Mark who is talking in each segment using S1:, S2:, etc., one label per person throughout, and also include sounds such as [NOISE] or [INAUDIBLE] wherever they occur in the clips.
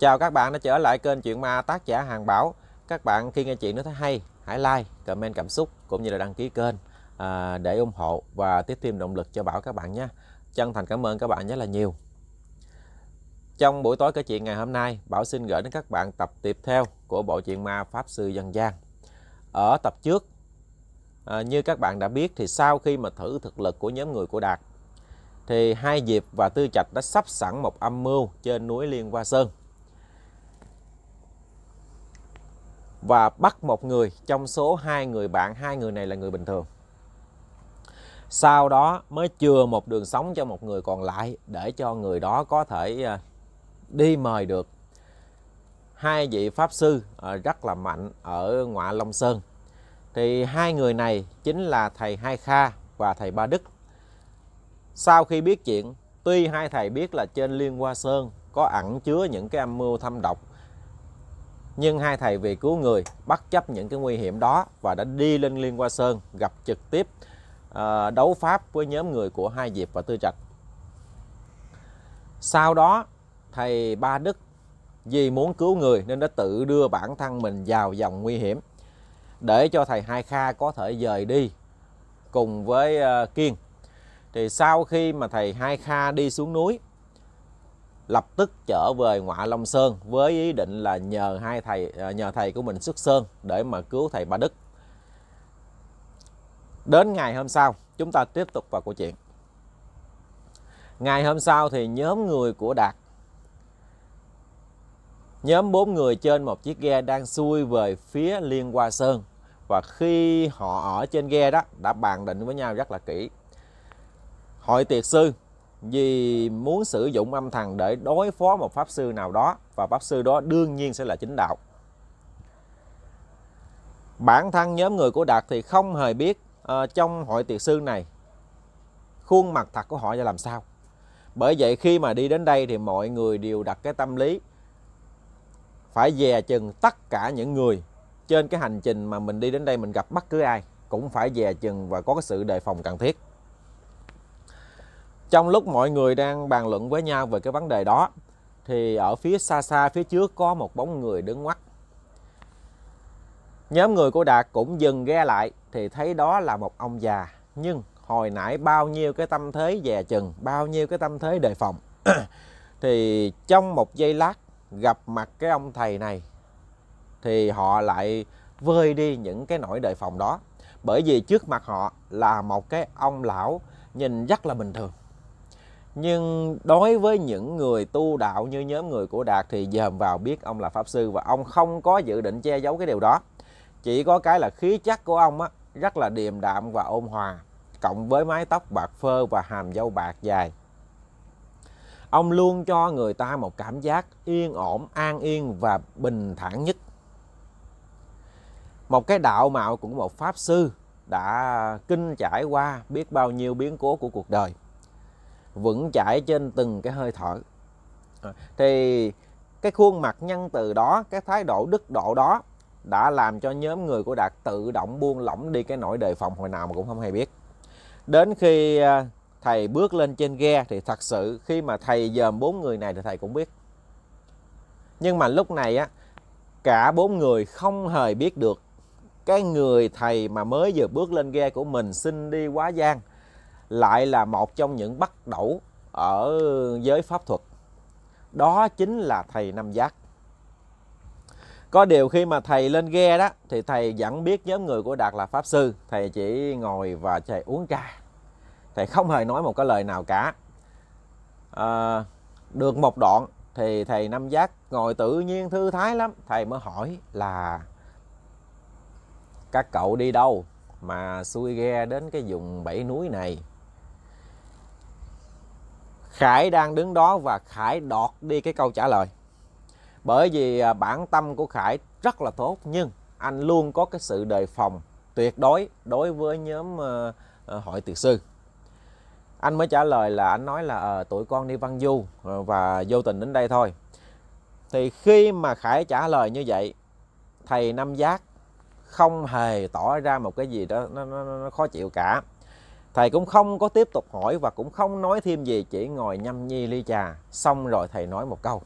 S1: Chào các bạn đã trở lại kênh Chuyện Ma tác giả Hàng Bảo Các bạn khi nghe chuyện nó thấy hay Hãy like, comment cảm xúc cũng như là đăng ký kênh à, Để ủng hộ và tiếp thêm động lực cho Bảo các bạn nhé Chân thành cảm ơn các bạn rất là nhiều Trong buổi tối kể chuyện ngày hôm nay Bảo xin gửi đến các bạn tập tiếp theo của bộ truyện ma Pháp Sư Dân gian Ở tập trước à, Như các bạn đã biết thì sau khi mà thử thực lực của nhóm người của Đạt thì hai Diệp và Tư Trạch đã sắp sẵn một âm mưu trên núi Liên Hoa Sơn và bắt một người trong số hai người bạn hai người này là người bình thường sau đó mới chừa một đường sống cho một người còn lại để cho người đó có thể à, đi mời được hai vị pháp sư à, rất là mạnh ở ngoại Long Sơn thì hai người này chính là thầy Hai Kha và thầy Ba Đức sau khi biết chuyện tuy hai thầy biết là trên Liên Hoa Sơn có ẩn chứa những cái âm mưu thâm độc nhưng hai thầy vì cứu người bất chấp những cái nguy hiểm đó và đã đi lên Liên Hoa Sơn gặp trực tiếp uh, đấu pháp với nhóm người của Hai Diệp và Tư Trạch. Sau đó thầy Ba Đức vì muốn cứu người nên đã tự đưa bản thân mình vào dòng nguy hiểm để cho thầy Hai Kha có thể dời đi cùng với uh, Kiên. Thì sau khi mà thầy Hai Kha đi xuống núi lập tức trở về ngoại Long Sơn với ý định là nhờ hai thầy ờ, nhờ thầy của mình xuất sơn để mà cứu thầy Ba Đức. Đến ngày hôm sau, chúng ta tiếp tục vào câu chuyện. Ngày hôm sau thì nhóm người của Đạt Nhóm bốn người trên một chiếc ghe đang xuôi về phía Liên Hoa Sơn Và khi họ ở trên ghe đó đã bàn định với nhau rất là kỹ Hội tiệc sư vì muốn sử dụng âm thần để đối phó một pháp sư nào đó và pháp sư đó đương nhiên sẽ là chính đạo bản thân nhóm người của đạt thì không hề biết uh, trong hội tiệc sư này khuôn mặt thật của họ ra làm sao bởi vậy khi mà đi đến đây thì mọi người đều đặt cái tâm lý phải dè chừng tất cả những người trên cái hành trình mà mình đi đến đây mình gặp bất cứ ai cũng phải dè chừng và có cái sự đề phòng cần thiết trong lúc mọi người đang bàn luận với nhau về cái vấn đề đó thì ở phía xa xa phía trước có một bóng người đứng ngoắt nhóm người của đạt cũng dừng ghe lại thì thấy đó là một ông già nhưng hồi nãy bao nhiêu cái tâm thế dè chừng bao nhiêu cái tâm thế đề phòng [CLEARS THROAT] thì trong một giây lát gặp mặt cái ông thầy này thì họ lại vơi đi những cái nỗi đề phòng đó bởi vì trước mặt họ là một cái ông lão nhìn rất là bình thường nhưng đối với những người tu đạo như nhóm người của đạt thì dòm vào biết ông là pháp sư và ông không có dự định che giấu cái điều đó chỉ có cái là khí chất của ông á rất là điềm đạm và ôn hòa cộng với mái tóc bạc phơ và hàm dâu bạc dài ông luôn cho người ta một cảm giác yên ổn an yên và bình thản nhất một cái đạo mạo của một pháp sư đã kinh trải qua biết bao nhiêu biến cố của cuộc đời vững chãi trên từng cái hơi thở thì cái khuôn mặt nhân từ đó cái thái độ đức độ đó đã làm cho nhóm người của đạt tự động buông lỏng đi cái nỗi đề phòng hồi nào mà cũng không hay biết đến khi à, thầy bước lên trên ghe thì thật sự khi mà thầy dòm bốn người này thì thầy cũng biết nhưng mà lúc này á cả bốn người không hề biết được cái người thầy mà mới vừa bước lên ghe của mình xin đi quá giang lại là một trong những bắt đầu ở giới pháp thuật đó chính là thầy Nam Giác có điều khi mà thầy lên ghe đó thì thầy vẫn biết nhóm người của Đạt là pháp sư thầy chỉ ngồi và thầy uống trà thầy không hề nói một cái lời nào cả à, được một đoạn thì thầy Nam Giác ngồi tự nhiên thư thái lắm thầy mới hỏi là các cậu đi đâu mà xuôi ghe đến cái vùng bảy núi này Khải đang đứng đó và Khải đọt đi cái câu trả lời bởi vì à, bản tâm của Khải rất là tốt nhưng anh luôn có cái sự đề phòng tuyệt đối đối với nhóm ờ, ờ, hội tiệc sư anh mới trả lời là anh nói là à, tụi con đi văn du và vô tình đến đây thôi thì khi mà Khải trả lời như vậy thầy Nam Giác không hề tỏ ra một cái gì đó nó, nó, nó khó chịu cả Thầy cũng không có tiếp tục hỏi và cũng không nói thêm gì, chỉ ngồi nhâm nhi ly trà. Xong rồi thầy nói một câu.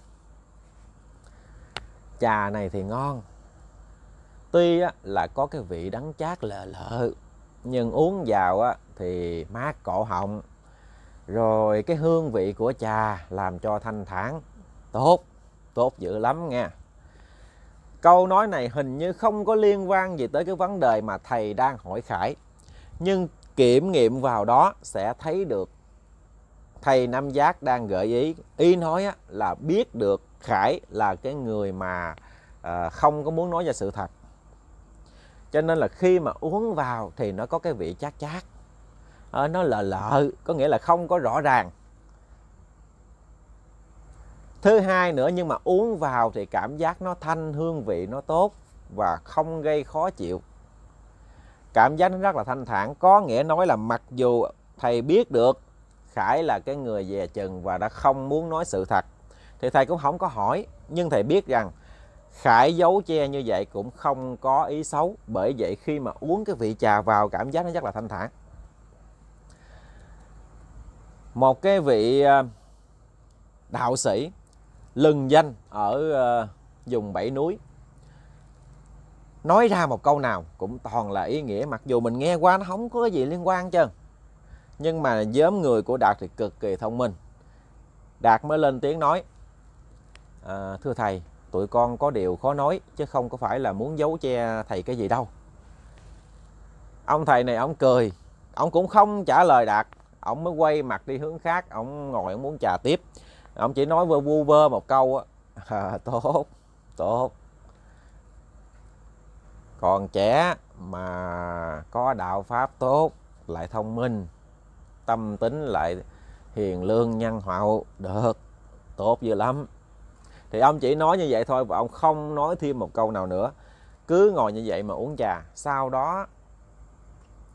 S1: Trà này thì ngon. Tuy là có cái vị đắng chát lợ lợ, nhưng uống vào thì mát cổ họng. Rồi cái hương vị của trà làm cho thanh thản. Tốt, tốt dữ lắm nha. Câu nói này hình như không có liên quan gì tới cái vấn đề mà thầy đang hỏi Khải. Nhưng kiểm nghiệm vào đó sẽ thấy được thầy Nam Giác đang gợi ý ý nói á, là biết được Khải là cái người mà à, không có muốn nói ra sự thật cho nên là khi mà uống vào thì nó có cái vị chát chát à, nó lợ lợ có nghĩa là không có rõ ràng thứ hai nữa nhưng mà uống vào thì cảm giác nó thanh hương vị nó tốt và không gây khó chịu cảm giác nó rất là thanh thản có nghĩa nói là mặc dù thầy biết được khải là cái người dè chừng và đã không muốn nói sự thật thì thầy cũng không có hỏi nhưng thầy biết rằng khải giấu che như vậy cũng không có ý xấu bởi vậy khi mà uống cái vị trà vào cảm giác nó rất là thanh thản một cái vị ờ, đạo sĩ lừng danh ở ờ, vùng bảy núi nói ra một câu nào cũng toàn là ý nghĩa mặc dù mình nghe qua nó không có gì liên quan chứ nhưng mà nhóm người của đạt thì cực kỳ thông minh đạt mới lên tiếng nói à, thưa thầy tụi con có điều khó nói chứ không có phải là muốn giấu che thầy cái gì đâu ông thầy này ông cười ông cũng không trả lời đạt ông mới quay mặt đi hướng khác ông ngồi ông muốn trà tiếp ông chỉ nói vơ vu vơ một câu á à, [LAUGHS] tốt tốt còn trẻ mà có đạo pháp tốt lại thông minh tâm tính lại hiền lương nhân hậu được tốt dữ lắm thì ông chỉ nói như vậy thôi và ông không nói thêm một câu nào nữa cứ ngồi như vậy mà uống trà sau đó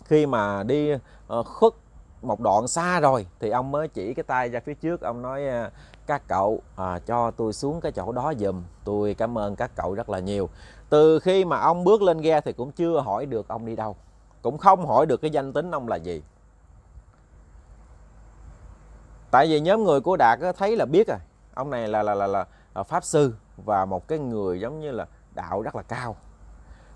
S1: khi mà đi ờ, khuất một đoạn xa rồi thì ông mới chỉ cái tay ra phía trước ông nói ờ, các cậu à, cho tôi xuống cái chỗ đó giùm tôi cảm ơn các cậu rất là nhiều từ khi mà ông bước lên ghe thì cũng chưa hỏi được ông đi đâu cũng không hỏi được cái danh tính ông là gì tại vì nhóm người của đạt thấy là biết rồi ông này là là là là pháp sư và một cái người giống như là đạo rất là cao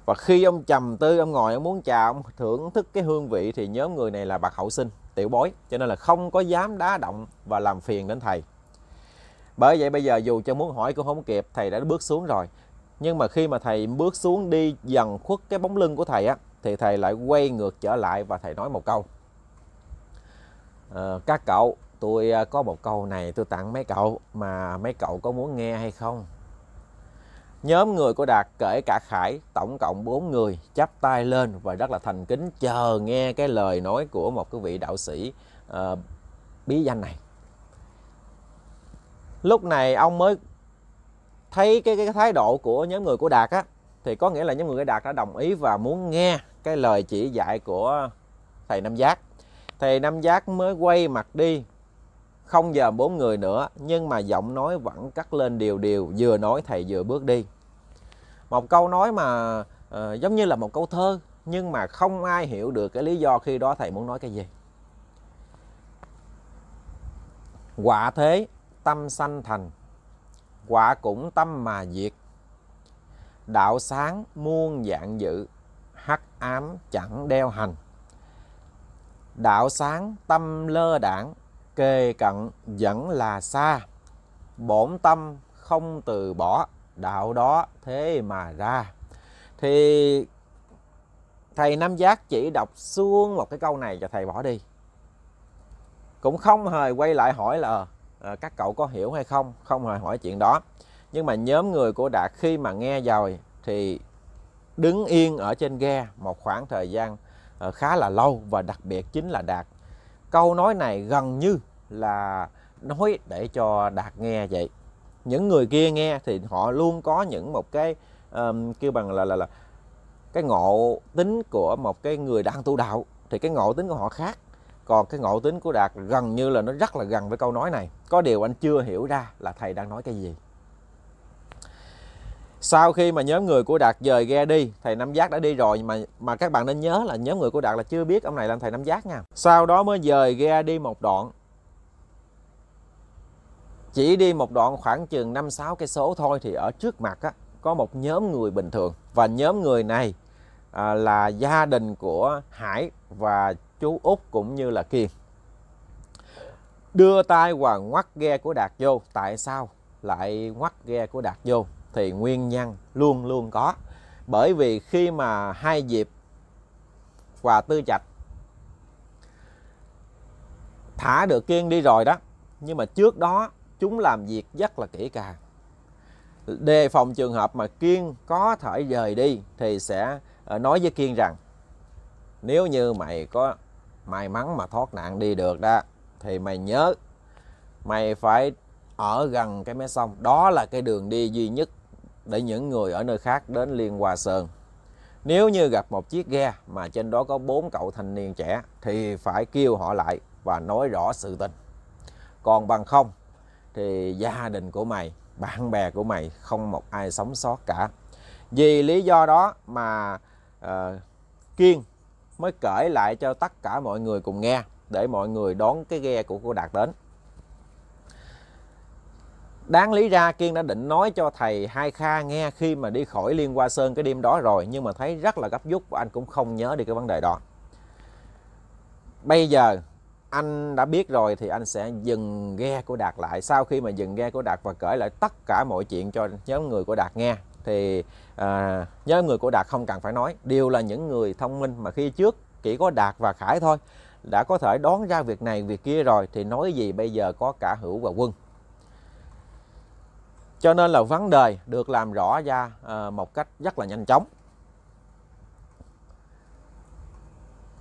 S1: và khi ông trầm tư ông ngồi ông muốn trà ông thưởng thức cái hương vị thì nhóm người này là bạc hậu sinh tiểu bối cho nên là không có dám đá động và làm phiền đến thầy bởi vậy bây giờ dù cho muốn hỏi cũng không kịp thầy đã bước xuống rồi nhưng mà khi mà thầy bước xuống đi dần khuất cái bóng lưng của thầy á thì thầy lại quay ngược trở lại và thầy nói một câu à, các cậu tôi à, có một câu này tôi tặng mấy cậu mà mấy cậu có muốn nghe hay không nhóm người của đạt kể cả khải tổng cộng 4 người chắp tay lên và rất là thành kính chờ nghe cái lời nói của một cái vị đạo sĩ uh, bí danh này lúc này ông mới thấy cái, cái thái độ của nhóm người của đạt á thì có nghĩa là nhóm người của đạt đã đồng ý và muốn nghe cái lời chỉ dạy của thầy nam giác thầy nam giác mới quay mặt đi không giờ bốn người nữa nhưng mà giọng nói vẫn cắt lên điều điều vừa nói thầy vừa bước đi một câu nói mà uh, giống như là một câu thơ nhưng mà không ai hiểu được cái lý do khi đó thầy muốn nói cái gì quả thế tâm sanh thành quả cũng tâm mà diệt đạo sáng muôn dạng dự hắc ám chẳng đeo hành đạo sáng tâm lơ đảng kề cận vẫn là xa bổn tâm không từ bỏ đạo đó thế mà ra thì thầy nam giác chỉ đọc xuông một cái câu này cho thầy bỏ đi cũng không hề quay lại hỏi là Ờ, các cậu có hiểu hay không không hề hỏi chuyện đó nhưng mà nhóm người của đạt khi mà nghe rồi thì đứng yên ở trên ghe một khoảng thời gian ờ, khá là lâu và đặc biệt chính là đạt câu nói này gần như là nói để cho đạt nghe vậy những người kia nghe thì họ luôn có những một cái um, kêu bằng là là là cái ngộ tính của một cái người đang tu đạo thì cái ngộ tính của họ khác còn cái ngộ tính của đạt gần như là nó rất là gần với câu nói này có điều anh chưa hiểu ra là thầy đang nói cái gì sau khi mà nhóm người của đạt dời ghe đi thầy năm giác đã đi rồi mà mà các bạn nên nhớ là nhóm người của đạt là chưa biết ông này là thầy năm giác nha sau đó mới dời ghe đi một đoạn chỉ đi một đoạn khoảng chừng năm sáu cây số thôi thì ở trước mặt á, có một nhóm người bình thường và nhóm người này à, là gia đình của hải và chú Út cũng như là Kiên. Đưa tay và ngoắt ghe của Đạt vô. Tại sao lại ngoắt ghe của Đạt vô? Thì nguyên nhân luôn luôn có. Bởi vì khi mà hai dịp và tư chạch thả được Kiên đi rồi đó. Nhưng mà trước đó chúng làm việc rất là kỹ càng. Đề phòng trường hợp mà Kiên có thể rời đi thì sẽ ờ, nói với Kiên rằng nếu như mày có may mắn mà thoát nạn đi được đó thì mày nhớ mày phải ở gần cái mé sông đó là cái đường đi duy nhất để những người ở nơi khác đến Liên Hòa Sơn nếu như gặp một chiếc ghe mà trên đó có bốn cậu thanh niên trẻ thì phải kêu họ lại và nói rõ sự tình còn bằng không thì gia đình của mày bạn bè của mày không một ai sống sót cả vì lý do đó mà uh, kiên mới kể lại cho tất cả mọi người cùng nghe để mọi người đón cái ghe của cô Đạt đến. Đáng lý ra Kiên đã định nói cho thầy Hai Kha nghe khi mà đi khỏi Liên Hoa Sơn cái đêm đó rồi nhưng mà thấy rất là gấp rút và anh cũng không nhớ được cái vấn đề đó. Bây giờ anh đã biết rồi thì anh sẽ dừng ghe của Đạt lại sau khi mà dừng ghe của Đạt và kể lại tất cả mọi chuyện cho nhóm người của Đạt nghe thì à, nhóm người của đạt không cần phải nói đều là những người thông minh mà khi trước chỉ có đạt và khải thôi đã có thể đoán ra việc này việc kia rồi thì nói gì bây giờ có cả hữu và quân cho nên là vấn đề được làm rõ ra à, một cách rất là nhanh chóng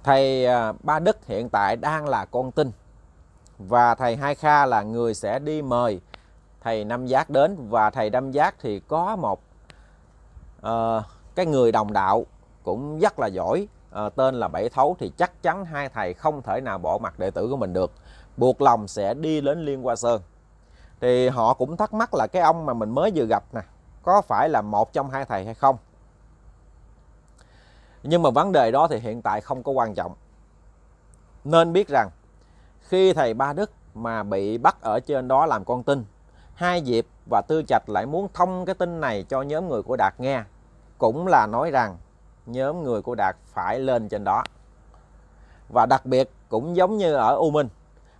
S1: thầy à, ba đức hiện tại đang là con tin và thầy hai kha là người sẽ đi mời thầy năm giác đến và thầy năm giác thì có một Ờ, cái người đồng đạo cũng rất là giỏi à, tên là Bảy Thấu thì chắc chắn hai thầy không thể nào bỏ mặt đệ tử của mình được buộc lòng sẽ đi đến Liên Hoa Sơn thì họ cũng thắc mắc là cái ông mà mình mới vừa gặp nè có phải là một trong hai thầy hay không nhưng mà vấn đề đó thì hiện tại không có quan trọng nên biết rằng khi thầy Ba Đức mà bị bắt ở trên đó làm con tin hai diệp và tư trạch lại muốn thông cái tin này cho nhóm người của đạt nghe cũng là nói rằng nhóm người của Đạt phải lên trên đó. Và đặc biệt cũng giống như ở U Minh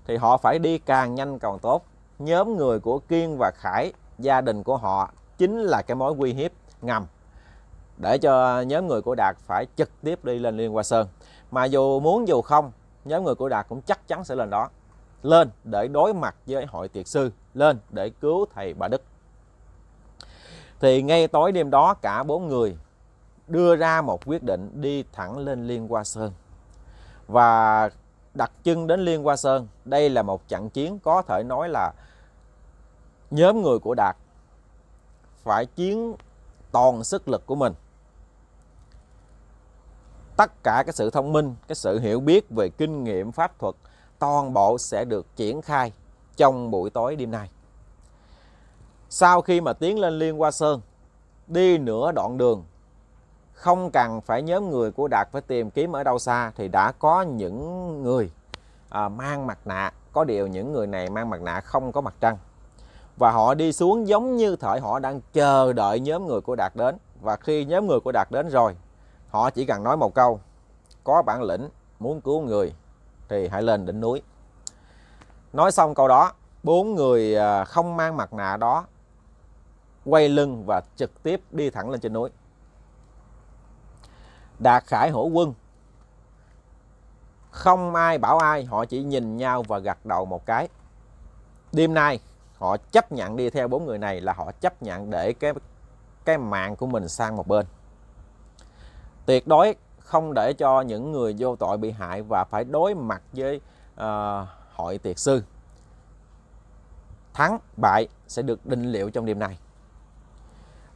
S1: thì họ phải đi càng nhanh càng tốt. Nhóm người của Kiên và Khải, gia đình của họ chính là cái mối uy hiếp ngầm để cho nhóm người của Đạt phải trực tiếp đi lên Liên Hoa Sơn. Mà dù muốn dù không, nhóm người của Đạt cũng chắc chắn sẽ lên đó. Lên để đối mặt với hội tiệt sư, lên để cứu thầy bà Đức thì ngay tối đêm đó cả bốn người đưa ra một quyết định đi thẳng lên Liên Hoa Sơn và đặt chân đến Liên Hoa Sơn đây là một trận chiến có thể nói là nhóm người của Đạt phải chiến toàn sức lực của mình tất cả cái sự thông minh cái sự hiểu biết về kinh nghiệm pháp thuật toàn bộ sẽ được triển khai trong buổi tối đêm nay sau khi mà tiến lên Liên Hoa Sơn, đi nửa đoạn đường, không cần phải nhóm người của Đạt phải tìm kiếm ở đâu xa thì đã có những người à, mang mặt nạ, có điều những người này mang mặt nạ không có mặt trăng. Và họ đi xuống giống như thời họ đang chờ đợi nhóm người của Đạt đến. Và khi nhóm người của Đạt đến rồi, họ chỉ cần nói một câu, có bản lĩnh muốn cứu người thì hãy lên đỉnh núi. Nói xong câu đó, bốn người à, không mang mặt nạ đó quay lưng và trực tiếp đi thẳng lên trên núi. Đạt Khải Hổ Quân không ai bảo ai, họ chỉ nhìn nhau và gật đầu một cái. Đêm nay họ chấp nhận đi theo bốn người này là họ chấp nhận để cái cái mạng của mình sang một bên. Tuyệt đối không để cho những người vô tội bị hại và phải đối mặt với uh, hội tiệt sư. Thắng bại sẽ được định liệu trong đêm nay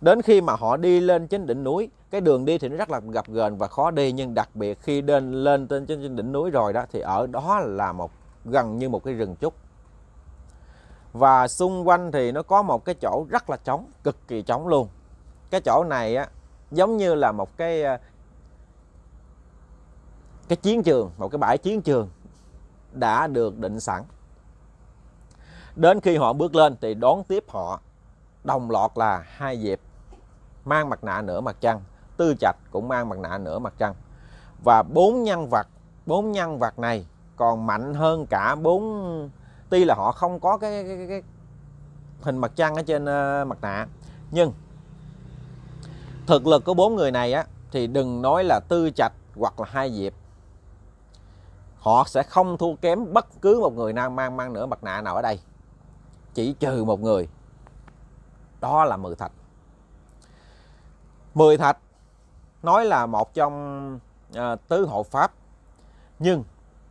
S1: đến khi mà họ đi lên trên đỉnh núi cái đường đi thì nó rất là gập ghềnh và khó đi nhưng đặc biệt khi lên lên trên trên đỉnh núi rồi đó thì ở đó là một gần như một cái rừng trúc và xung quanh thì nó có một cái chỗ rất là trống cực kỳ trống luôn cái chỗ này á giống như là một cái ờ, cái chiến trường một cái bãi chiến trường đã được định sẵn đến khi họ bước lên thì đón tiếp họ đồng loạt là hai dịp mang mặt nạ nửa mặt trăng tư trạch cũng mang mặt nạ nửa mặt trăng và bốn nhân vật bốn nhân vật này còn mạnh hơn cả bốn tuy là họ không có cái, cái, cái hình mặt trăng ở trên uh, mặt nạ nhưng thực lực của bốn người này á thì đừng nói là tư trạch hoặc là hai diệp họ sẽ không thua kém bất cứ một người nào mang mang nửa mặt nạ nào ở đây chỉ trừ một người đó là mười thạch 10 thạch nói là một trong à, tứ hộ pháp nhưng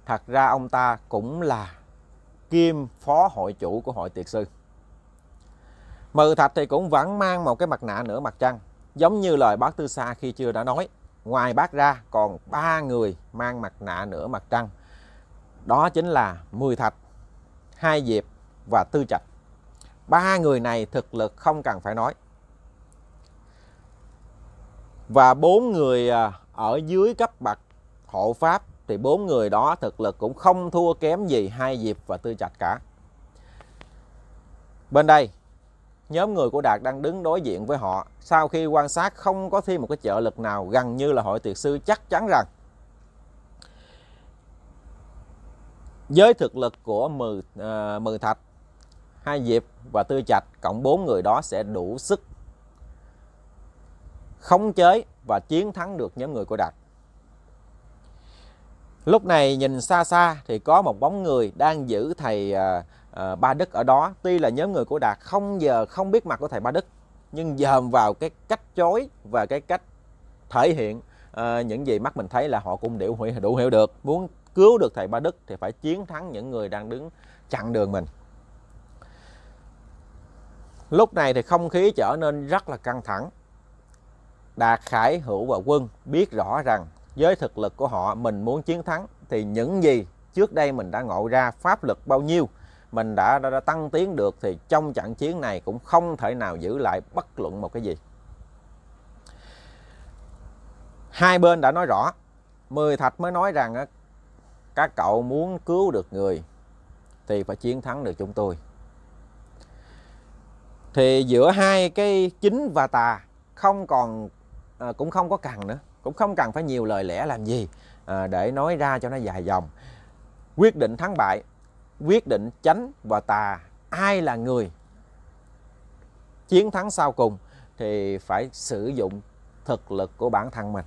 S1: thật ra ông ta cũng là kim phó hội chủ của hội tiệt sư. Mười Thạch thì cũng vẫn mang một cái mặt nạ nửa mặt trăng, giống như lời bác Tư Sa khi chưa đã nói. Ngoài bác ra còn ba người mang mặt nạ nửa mặt trăng. Đó chính là Mười Thạch, Hai Diệp và Tư Trạch. Ba người này thực lực không cần phải nói và bốn người à, ở dưới cấp bậc hộ pháp thì bốn người đó thực lực cũng không thua kém gì hai diệp và tư trạch cả bên đây nhóm người của đạt đang đứng đối diện với họ sau khi quan sát không có thêm một cái trợ lực nào gần như là hội tuyệt sư chắc chắn rằng với thực lực của mười uh, à, mừ thạch hai diệp và tư trạch cộng bốn người đó sẽ đủ sức khống chế và chiến thắng được nhóm người của Đạt. Lúc này nhìn xa xa thì có một bóng người đang giữ thầy à, à, Ba Đức ở đó. Tuy là nhóm người của Đạt không giờ không biết mặt của thầy Ba Đức nhưng dòm vào cái cách chối và cái cách thể hiện à, những gì mắt mình thấy là họ cũng đều đủ hiểu được. Muốn cứu được thầy Ba Đức thì phải chiến thắng những người đang đứng chặn đường mình. Lúc này thì không khí trở nên rất là căng thẳng. Đạt Khải Hữu và Quân biết rõ rằng với thực lực của họ mình muốn chiến thắng thì những gì trước đây mình đã ngộ ra pháp lực bao nhiêu mình đã, đã, đã tăng tiến được thì trong trận chiến này cũng không thể nào giữ lại bất luận một cái gì. Hai bên đã nói rõ, Mười Thạch mới nói rằng các cậu muốn cứu được người thì phải chiến thắng được chúng tôi. Thì giữa hai cái chính và tà không còn à, cũng không có cần nữa cũng không cần phải nhiều lời lẽ làm gì à, để nói ra cho nó dài dòng quyết định thắng bại quyết định chánh và tà ai là người chiến thắng sau cùng thì phải sử dụng thực lực của bản thân mình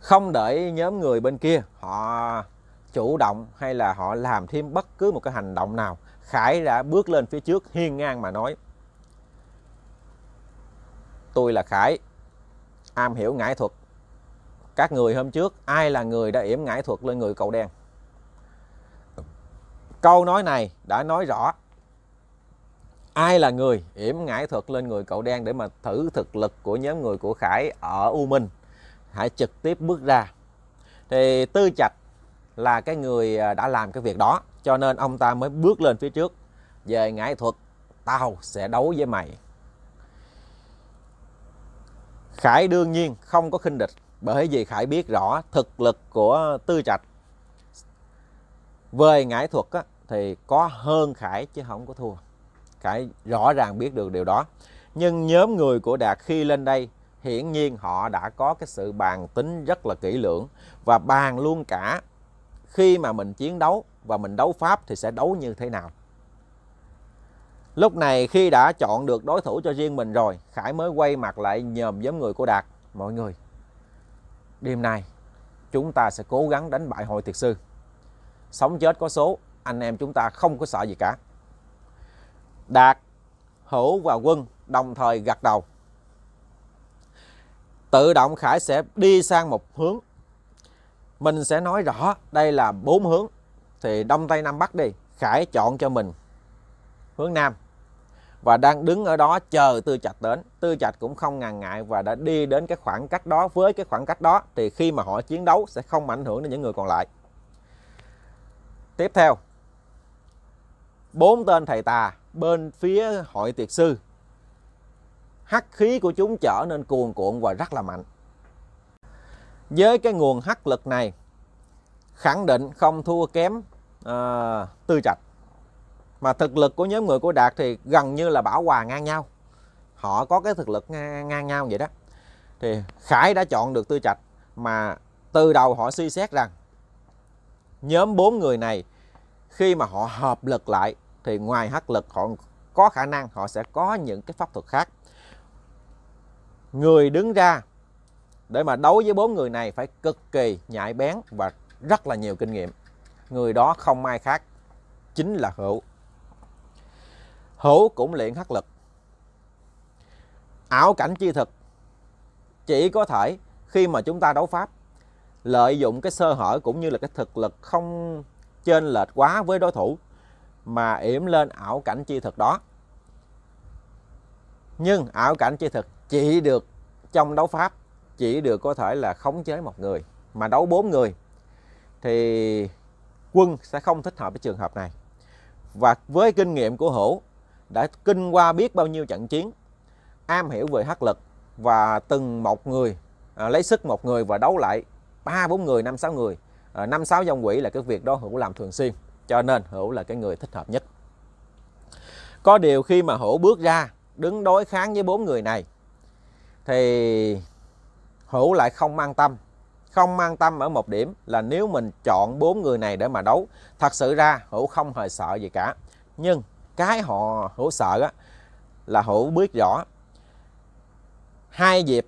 S1: không để nhóm người bên kia họ chủ động hay là họ làm thêm bất cứ một cái hành động nào khải đã bước lên phía trước hiên ngang mà nói tôi là Khải am hiểu ngải thuật các người hôm trước ai là người đã yểm ngải thuật lên người cậu đen câu nói này đã nói rõ ai là người yểm ngải thuật lên người cậu đen để mà thử thực lực của nhóm người của Khải ở U Minh hãy trực tiếp bước ra thì Tư Trạch là cái người à, đã làm cái việc đó cho nên ông ta mới bước lên phía trước về ngải thuật tao sẽ đấu với mày Khải đương nhiên không có khinh địch bởi vì Khải biết rõ thực lực của Tư Trạch về ngải thuật á, thì có hơn Khải chứ không có thua. Khải rõ ràng biết được điều đó. Nhưng nhóm người của Đạt khi lên đây hiển nhiên họ đã có cái sự bàn tính rất là kỹ lưỡng và bàn luôn cả khi mà mình chiến đấu và mình đấu pháp thì sẽ đấu như thế nào Lúc này khi đã chọn được đối thủ cho riêng mình rồi, Khải mới quay mặt lại nhòm giấm người của Đạt. Mọi người, đêm nay chúng ta sẽ cố gắng đánh bại hội thiệt sư. Sống chết có số, anh em chúng ta không có sợ gì cả. Đạt, Hữu và Quân đồng thời gật đầu. Tự động Khải sẽ đi sang một hướng. Mình sẽ nói rõ đây là bốn hướng. Thì Đông Tây Nam Bắc đi. Khải chọn cho mình hướng Nam và đang đứng ở đó chờ tư trạch đến tư trạch cũng không ngần ngại và đã đi đến cái khoảng cách đó với cái khoảng cách đó thì khi mà họ chiến đấu sẽ không ảnh hưởng đến những người còn lại tiếp theo bốn tên thầy tà bên phía hội tiệt sư hắc khí của chúng trở nên cuồn cuộn và rất là mạnh với cái nguồn hắc lực này khẳng định không thua kém uh, tư trạch mà thực lực của nhóm người của đạt thì gần như là bảo hòa ngang nhau họ có cái thực lực ngang, ngang nhau vậy đó thì khải đã chọn được tư trạch mà từ đầu họ suy xét rằng nhóm bốn người này khi mà họ hợp lực lại thì ngoài hắc lực họ có khả năng họ sẽ có những cái pháp thuật khác người đứng ra để mà đấu với bốn người này phải cực kỳ nhạy bén và rất là nhiều kinh nghiệm người đó không ai khác chính là hữu hữu cũng luyện hắc lực ảo cảnh chi thực chỉ có thể khi mà chúng ta đấu pháp lợi dụng cái sơ hở cũng như là cái thực lực không trên lệch quá với đối thủ mà yểm lên ảo cảnh chi thực đó nhưng ảo cảnh chi thực chỉ được trong đấu pháp chỉ được có thể là khống chế một người mà đấu bốn người thì quân sẽ không thích hợp với trường hợp này và với kinh nghiệm của hữu đã kinh qua biết bao nhiêu trận chiến am hiểu về hắc lực và từng một người à, lấy sức một người và đấu lại ba bốn người năm sáu người à, năm sáu dòng quỷ là cái việc đó hữu làm thường xuyên cho nên hữu là cái người thích hợp nhất có điều khi mà hữu bước ra đứng đối kháng với bốn người này thì hữu lại không mang tâm không mang tâm ở một điểm là nếu mình chọn bốn người này để mà đấu thật sự ra hữu không hề sợ gì cả nhưng cái họ hữu sợ á, là hữu biết rõ hai dịp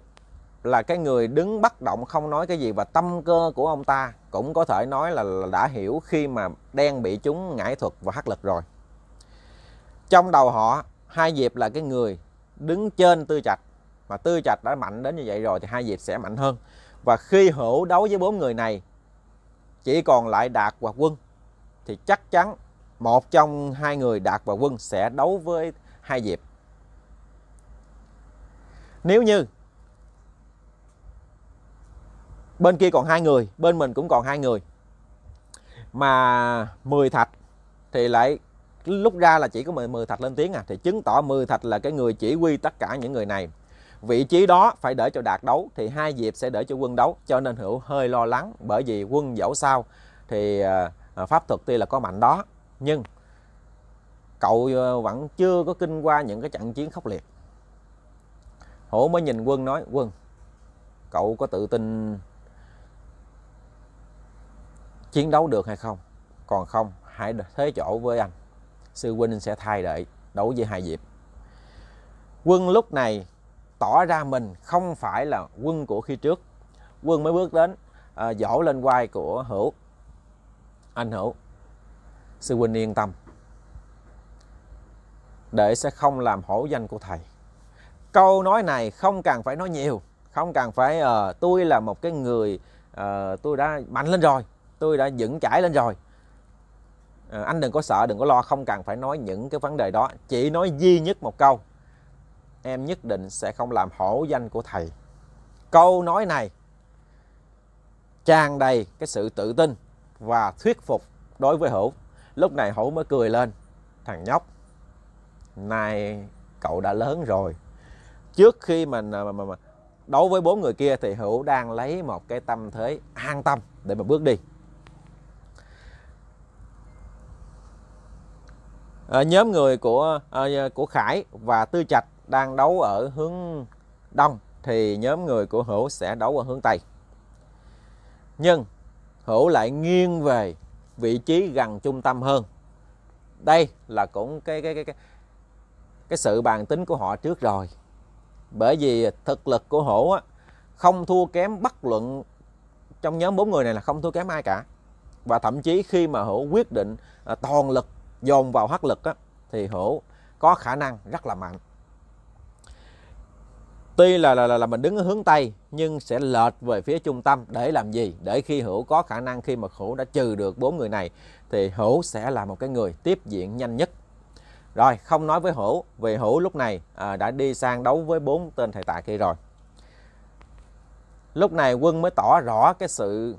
S1: là cái người đứng bất động không nói cái gì và tâm cơ của ông ta cũng có thể nói là đã hiểu khi mà đen bị chúng ngải thuật và hắc lực rồi trong đầu họ hai diệp là cái người đứng trên tư trạch mà tư trạch đã mạnh đến như vậy rồi thì hai diệp sẽ mạnh hơn và khi hữu đấu với bốn người này chỉ còn lại đạt và quân thì chắc chắn một trong hai người Đạt và Quân sẽ đấu với hai Diệp. Nếu như bên kia còn hai người, bên mình cũng còn hai người mà 10 thạch thì lại lúc ra là chỉ có 10, 10 thạch lên tiếng à thì chứng tỏ 10 thạch là cái người chỉ huy tất cả những người này. Vị trí đó phải để cho Đạt đấu thì hai Diệp sẽ để cho Quân đấu cho nên Hữu hơi lo lắng bởi vì Quân dẫu sao thì ờ, pháp thuật tuy là có mạnh đó nhưng cậu ờ, vẫn chưa có kinh qua những cái trận chiến khốc liệt hổ mới nhìn quân nói quân cậu có tự tin chiến đấu được hay không còn không hãy thế chỗ với anh sư huynh sẽ thay đợi đấu với hai diệp quân lúc này tỏ ra mình không phải là quân của khi trước quân mới bước đến à, dỗ lên vai của hữu anh hữu sư huynh yên tâm để sẽ không làm hổ danh của thầy câu nói này không cần phải nói nhiều không cần phải uh, tôi là một cái người uh, tôi đã mạnh lên rồi tôi đã vững chãi lên rồi uh, anh đừng có sợ đừng có lo không cần phải nói những cái vấn đề đó chỉ nói duy nhất một câu em nhất định sẽ không làm hổ danh của thầy câu nói này tràn đầy cái sự tự tin và thuyết phục đối với hữu lúc này hữu mới cười lên thằng nhóc nay cậu đã lớn rồi trước khi mình mà, mà, mà đấu với bốn người kia thì hữu đang lấy một cái tâm thế an tâm để mà bước đi à, nhóm người của à, của khải và tư trạch đang đấu ở hướng đông thì nhóm người của hữu sẽ đấu ở hướng tây nhưng hữu lại nghiêng về vị trí gần trung tâm hơn đây là cũng cái cái cái cái, cái sự bàn tính của họ trước rồi bởi vì thực lực của hổ á, không thua kém bất luận trong nhóm bốn người này là không thua kém ai cả và thậm chí khi mà hổ quyết định à, toàn lực dồn vào hắc lực á, thì hổ có khả năng rất là mạnh tuy là, là là mình đứng ở hướng tây nhưng sẽ lệch về phía trung tâm để làm gì để khi hữu có khả năng khi mà hữu đã trừ được bốn người này thì hữu sẽ là một cái người tiếp diện nhanh nhất rồi không nói với hữu vì hữu lúc này à, đã đi sang đấu với bốn tên thầy tài kia rồi lúc này quân mới tỏ rõ cái sự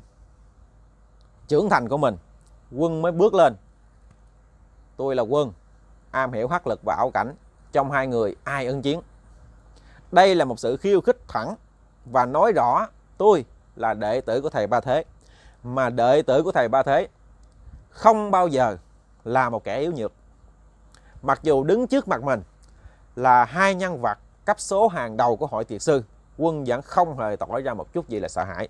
S1: trưởng thành của mình quân mới bước lên tôi là quân am hiểu hắc lực và ảo cảnh trong hai người ai ứng chiến đây là một sự khiêu khích thẳng và nói rõ tôi là đệ tử của thầy Ba Thế. Mà đệ tử của thầy Ba Thế không bao giờ là một kẻ yếu nhược. Mặc dù đứng trước mặt mình là hai nhân vật cấp số hàng đầu của hội thiệt sư, quân vẫn không hề tỏ ra một chút gì là sợ hãi.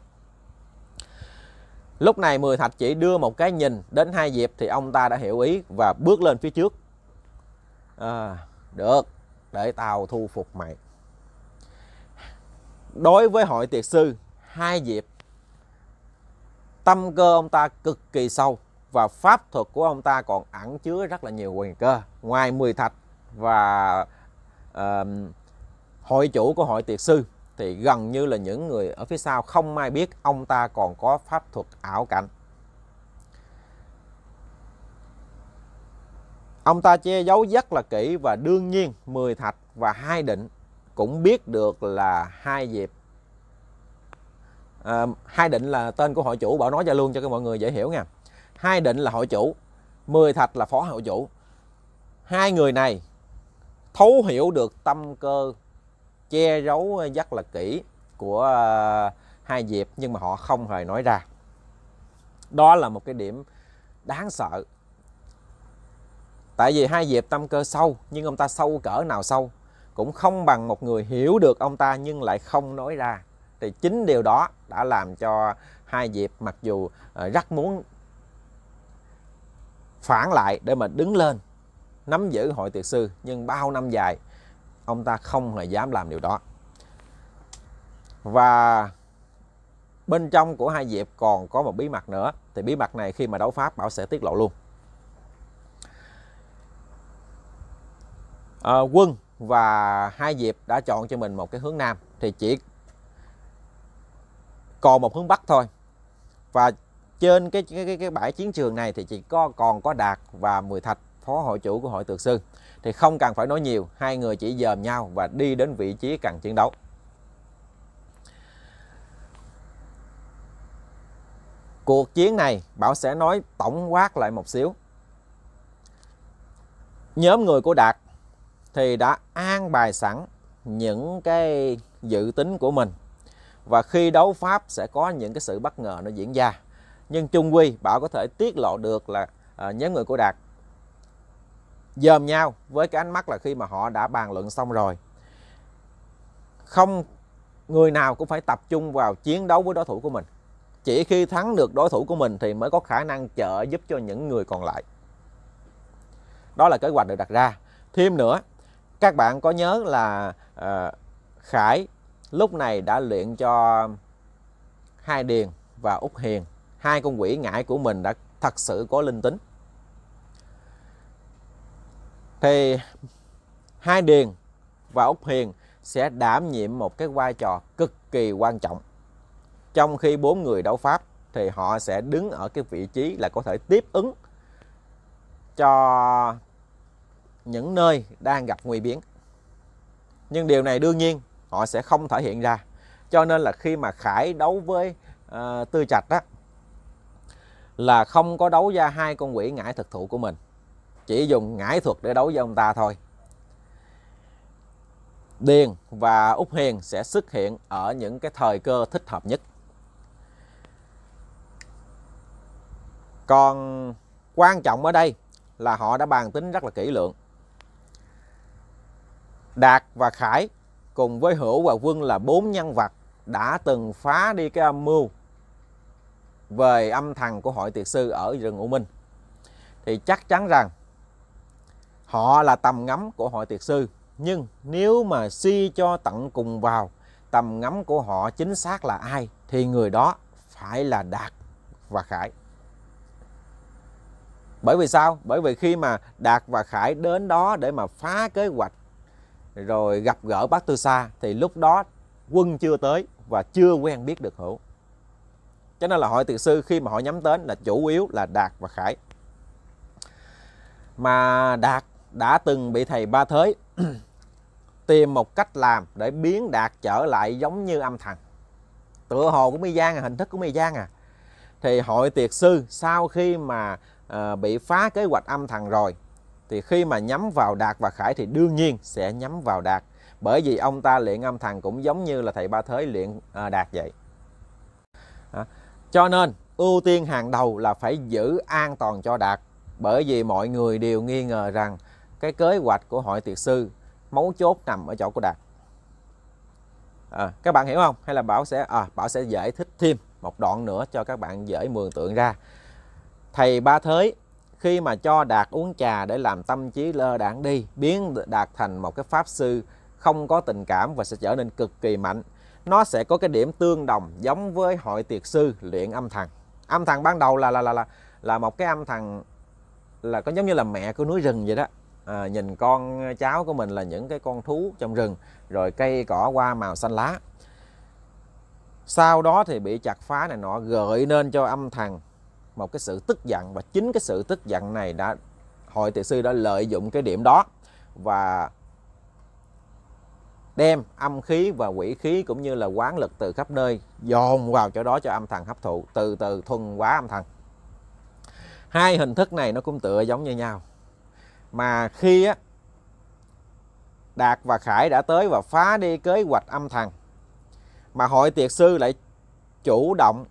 S1: Lúc này Mười Thạch chỉ đưa một cái nhìn đến hai Diệp thì ông ta đã hiểu ý và bước lên phía trước. À, được, để tao thu phục mày đối với hội tiệt sư hai dịp tâm cơ ông ta cực kỳ sâu và pháp thuật của ông ta còn ẩn chứa rất là nhiều quyền cơ ngoài mười thạch và uh, hội chủ của hội tiệt sư thì gần như là những người ở phía sau không ai biết ông ta còn có pháp thuật ảo cảnh ông ta che giấu rất là kỹ và đương nhiên mười thạch và hai định cũng biết được là hai dịp à, hai định là tên của hội chủ bảo nói ra luôn cho các mọi người dễ hiểu nha hai định là hội chủ mười thạch là phó hội chủ hai người này thấu hiểu được tâm cơ che giấu rất ờ, là kỹ của ờ, hai diệp nhưng mà họ không hề nói ra đó là một cái điểm đáng sợ tại vì hai diệp tâm cơ sâu nhưng ông ta sâu cỡ nào sâu cũng không bằng một người hiểu được ông ta nhưng lại không nói ra thì chính điều đó đã làm cho hai diệp mặc dù ờ, rất muốn phản lại để mà đứng lên nắm giữ hội tiệc sư nhưng bao năm dài ông ta không hề dám làm điều đó và bên trong của hai diệp còn có một bí mật nữa thì bí mật này khi mà đấu pháp bảo sẽ tiết lộ luôn à, quân và hai diệp đã chọn cho mình một cái hướng nam thì chỉ còn một hướng bắc thôi và trên cái cái cái, cái bãi chiến trường này thì chỉ có còn có đạt và mười thạch phó hội chủ của hội tược sư thì không cần phải nói nhiều hai người chỉ dòm nhau và đi đến vị trí cần chiến đấu cuộc chiến này bảo sẽ nói tổng quát lại một xíu nhóm người của đạt thì đã an bài sẵn những cái dự tính của mình và khi đấu pháp sẽ có những cái sự bất ngờ nó diễn ra nhưng chung quy bảo có thể tiết lộ được là à, nhóm người của đạt dòm nhau với cái ánh mắt là khi mà họ đã bàn luận xong rồi không người nào cũng phải tập trung vào chiến đấu với đối thủ của mình chỉ khi thắng được đối thủ của mình thì mới có khả năng trợ giúp cho những người còn lại đó là kế hoạch được đặt ra thêm nữa các bạn có nhớ là uh, Khải lúc này đã luyện cho hai Điền và Úc Hiền hai con quỷ ngải của mình đã thật sự có linh tính thì hai Điền và Úc Hiền sẽ đảm nhiệm một cái vai trò cực kỳ quan trọng trong khi bốn người đấu pháp thì họ sẽ đứng ở cái vị trí là có thể tiếp ứng cho những nơi đang gặp nguy biến. Nhưng điều này đương nhiên họ sẽ không thể hiện ra. Cho nên là khi mà Khải đấu với à, Tư Trạch đó là không có đấu ra hai con quỷ ngải thực thụ của mình. Chỉ dùng ngải thuật để đấu với ông ta thôi. Điền và Úc Hiền sẽ xuất hiện ở những cái thời cơ thích hợp nhất. Còn quan trọng ở đây là họ đã bàn tính rất là kỹ lưỡng. Đạt và Khải cùng với Hữu và Quân là bốn nhân vật đã từng phá đi cái âm mưu về âm thằng của hội tiệt sư ở rừng U Minh. Thì chắc chắn rằng họ là tầm ngắm của hội tiệt sư. Nhưng nếu mà suy cho tận cùng vào tầm ngắm của họ chính xác là ai thì người đó phải là Đạt và Khải. Bởi vì sao? Bởi vì khi mà Đạt và Khải đến đó để mà phá kế hoạch rồi gặp gỡ bác Tư Sa thì lúc đó quân chưa tới và chưa quen biết được hữu. Cho nên là hội tự sư khi mà họ nhắm đến là chủ yếu là Đạt và Khải. Mà Đạt đã từng bị thầy Ba Thới [CLEARS THROAT] tìm một cách làm để biến Đạt trở lại giống như âm thần, Tựa hồ của Mi Giang à, hình thức của Mi Giang à. Thì hội tiệt sư sau khi mà à, bị phá kế hoạch âm thần rồi thì khi mà nhắm vào đạt và khải thì đương nhiên sẽ nhắm vào đạt bởi vì ông ta luyện âm thằng cũng giống như là thầy ba thới luyện à, đạt vậy à, cho nên ưu tiên hàng đầu là phải giữ an toàn cho đạt bởi vì mọi người đều nghi ngờ rằng cái kế hoạch của hội tiệc sư mấu chốt nằm ở chỗ của đạt à, các bạn hiểu không hay là bảo sẽ à, bảo sẽ giải thích thêm một đoạn nữa cho các bạn dễ mường tượng ra thầy ba thới khi mà cho đạt uống trà để làm tâm trí lơ đảng đi biến đạt thành một cái pháp sư không có tình cảm và sẽ trở nên cực kỳ mạnh nó sẽ có cái điểm tương đồng giống với hội tiệc sư luyện âm thằng âm thằng ban đầu là là là là là một cái âm thằng là có giống như là mẹ của núi rừng vậy đó à, nhìn con cháu của mình là những cái con thú trong rừng rồi cây cỏ qua màu xanh lá sau đó thì bị chặt phá này nọ gợi nên cho âm thằng một cái sự tức giận và chính cái sự tức giận này đã hội tỷ sư đã lợi dụng cái điểm đó và đem âm khí và quỷ khí cũng như là quán lực từ khắp nơi dồn vào chỗ đó cho âm thần hấp thụ từ từ thuần hóa âm thần hai hình thức này nó cũng tựa giống như nhau mà khi á, Đạt và Khải đã tới và phá đi kế hoạch âm thần mà hội tiệc sư lại chủ động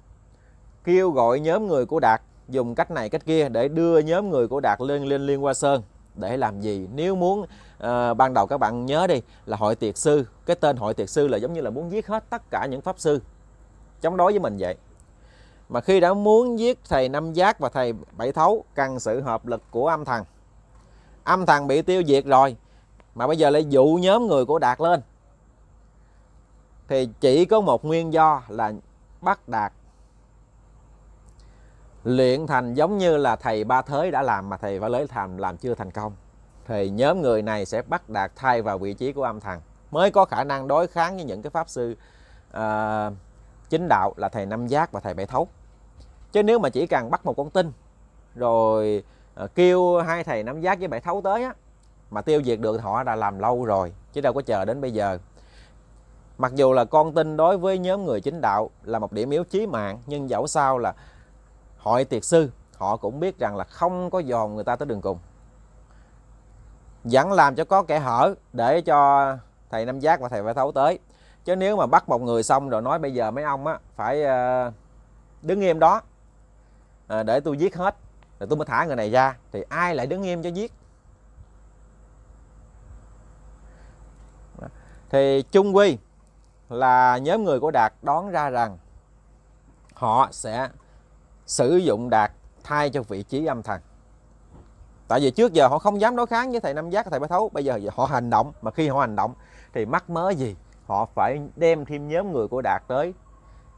S1: kêu gọi nhóm người của Đạt dùng cách này cách kia để đưa nhóm người của Đạt lên lên Liên qua Sơn để làm gì nếu muốn uh, ban đầu các bạn nhớ đi là hội tiệc sư cái tên hội tiệc sư là giống như là muốn giết hết tất cả những pháp sư chống đối với mình vậy mà khi đã muốn giết thầy Năm Giác và thầy Bảy Thấu cần sự hợp lực của âm thần âm thần bị tiêu diệt rồi mà bây giờ lại dụ nhóm người của Đạt lên thì chỉ có một nguyên do là bắt Đạt luyện thành giống như là thầy ba thới đã làm mà thầy ba lấy làm làm chưa thành công thì nhóm người này sẽ bắt đạt thay vào vị trí của âm thần mới có khả năng đối kháng với những cái pháp sư uh, chính đạo là thầy năm giác và thầy bảy thấu chứ nếu mà chỉ cần bắt một con tinh rồi uh, kêu hai thầy năm giác với bảy thấu tới á mà tiêu diệt được họ đã làm lâu rồi chứ đâu có chờ đến bây giờ mặc dù là con tin đối với nhóm người chính đạo là một điểm yếu chí mạng nhưng dẫu sao là hội tiệc sư họ cũng biết rằng là không có dồn người ta tới đường cùng vẫn làm cho có kẻ hở để cho thầy năm Giác và thầy Vải Thấu tới chứ nếu mà bắt một người xong rồi nói bây giờ mấy ông á phải ờ, đứng nghiêm đó ờ, để tôi giết hết rồi tôi mới thả người này ra thì ai lại đứng nghiêm cho giết thì chung quy là nhóm người của đạt đón ra rằng họ sẽ sử dụng đạt thay cho vị trí âm thần tại vì trước giờ họ không dám đối kháng với thầy năm giác thầy bá thấu bây giờ họ hành động mà khi họ hành động thì mắc mớ gì họ phải đem thêm nhóm người của đạt tới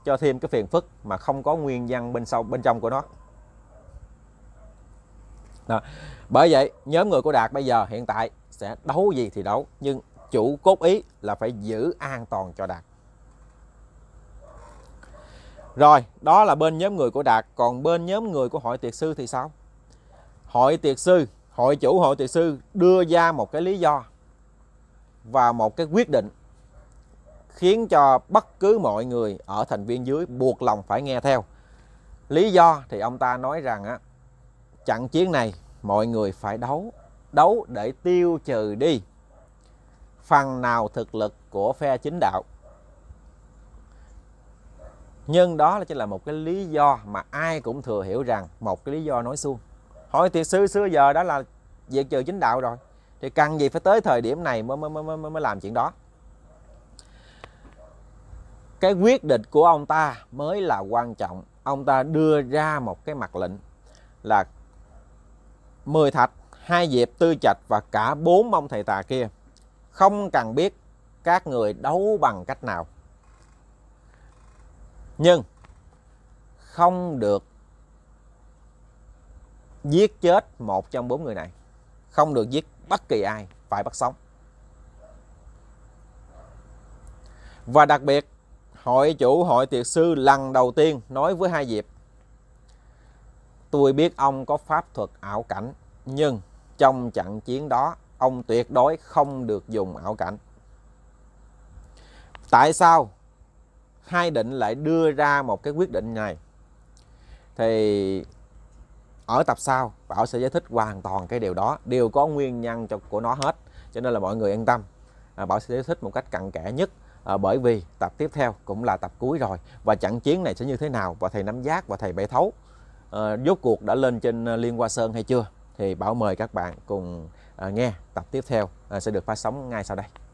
S1: cho thêm cái phiền phức mà không có nguyên văn bên sau bên trong của nó Đó. bởi vậy nhóm người của đạt bây giờ hiện tại sẽ đấu gì thì đấu nhưng chủ cốt ý là phải giữ an toàn cho đạt rồi, đó là bên nhóm người của Đạt, còn bên nhóm người của hội tiệc sư thì sao? Hội tiệc sư, hội chủ hội tiệc sư đưa ra một cái lý do và một cái quyết định khiến cho bất cứ mọi người ở thành viên dưới buộc lòng phải nghe theo. Lý do thì ông ta nói rằng á trận chiến này mọi người phải đấu, đấu để tiêu trừ đi phần nào thực lực của phe chính đạo nhưng đó là chỉ là một cái lý do mà ai cũng thừa hiểu rằng một cái lý do nói suông hỏi thiền sư xưa giờ đó là diệt trừ chính đạo rồi thì cần gì phải tới thời điểm này mới mới mới mới, mới làm chuyện đó cái quyết định của ông ta mới là quan trọng ông ta đưa ra một cái mặt lệnh là 10 thạch hai diệp tư trạch và cả bốn ông thầy tà kia không cần biết các người đấu bằng cách nào nhưng không được giết chết một trong bốn người này không được giết bất kỳ ai phải bắt sống và đặc biệt hội chủ hội tiệc sư lần đầu tiên nói với hai diệp tôi biết ông có pháp thuật ảo cảnh nhưng trong trận chiến đó ông tuyệt đối không được dùng ảo cảnh tại sao hai định lại đưa ra một cái quyết định này thì ở tập sau bảo sẽ giải thích hoàn toàn cái điều đó đều có nguyên nhân cho của nó hết cho nên là mọi người yên tâm à, bảo sẽ giải thích một cách cặn kẽ nhất à, bởi vì tập tiếp theo cũng là tập cuối rồi và trận chiến này sẽ như thế nào và thầy nắm giác và thầy bẻ thấu à, cuộc đã lên trên à, liên hoa sơn hay chưa thì bảo mời các bạn cùng à, nghe tập tiếp theo à, sẽ được phát sóng ngay sau đây